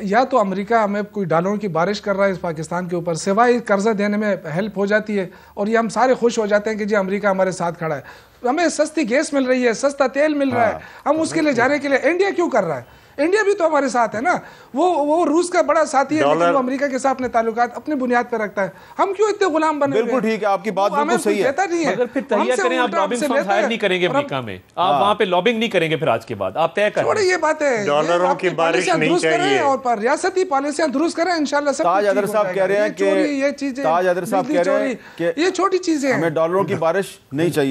या तो अमेरिका हमें कोई डॉलरों की बारिश कर रहा है इस पाकिस्तान के ऊपर सिवाय कर्जा देने में हेल्प हो जाती है और ये हम सारे खुश हो जाते हैं कि जी अमेरिका हमारे साथ खड़ा है हमें सस्ती गैस मिल रही है सस्ता तेल मिल रहा है हाँ, हम तो उसके लिए तो। जाने के लिए इंडिया क्यों कर रहा है इंडिया भी तो हमारे साथ है ना वो वो रूस का बड़ा साथी है लेकिन वो अमेरिका के साथ अपने तालुकात अपने बुनियाद पर रखता है हम क्यों इतने गुलाम बने बिल्कुल ठीक है आपकी बात बिल्कुल सही है नहीं है मगर फिर तैयार करें आप लॉबिंग फॉर्म हायर नहीं करेंगे अमेरिका में आप हाँ। वहां पे लॉबिंग नहीं करेंगे फिर आज के बाद आप तय करें छोड़े ये बात है डॉलरों की बारिश नहीं चाहिए और पर रियासती पॉलिसियां दुरुस्त करें इंशाल्लाह सब ताज अदर साहब कह रहे हैं कि ये चीजें ताज अदर साहब कह रहे हैं कि ये छोटी चीजें हैं हमें डॉलरों की बारिश नहीं चाहिए